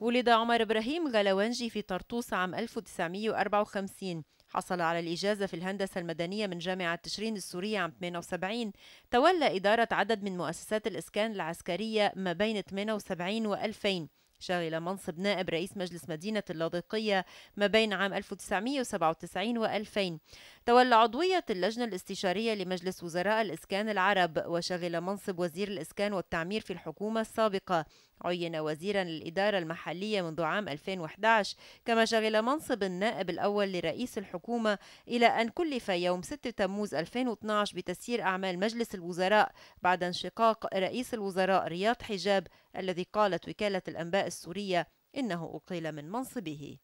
ولد عمر إبراهيم غلوانجي في طرطوس عام 1954 حصل على الإجازة في الهندسة المدنية من جامعة تشرين السورية عام 78 تولى إدارة عدد من مؤسسات الإسكان العسكرية ما بين 78 و 2000 شغل منصب نائب رئيس مجلس مدينة اللاذقية ما بين عام 1997 و 2000 تولى عضوية اللجنة الاستشارية لمجلس وزراء الإسكان العرب وشغل منصب وزير الإسكان والتعمير في الحكومة السابقة عين وزيرا للإدارة المحلية منذ عام 2011 كما شغل منصب النائب الأول لرئيس الحكومة إلى أن كلف يوم 6 تموز 2012 بتسيير أعمال مجلس الوزراء بعد انشقاق رئيس الوزراء رياض حجاب الذي قالت وكالة الأنباء السورية إنه أقيل من منصبه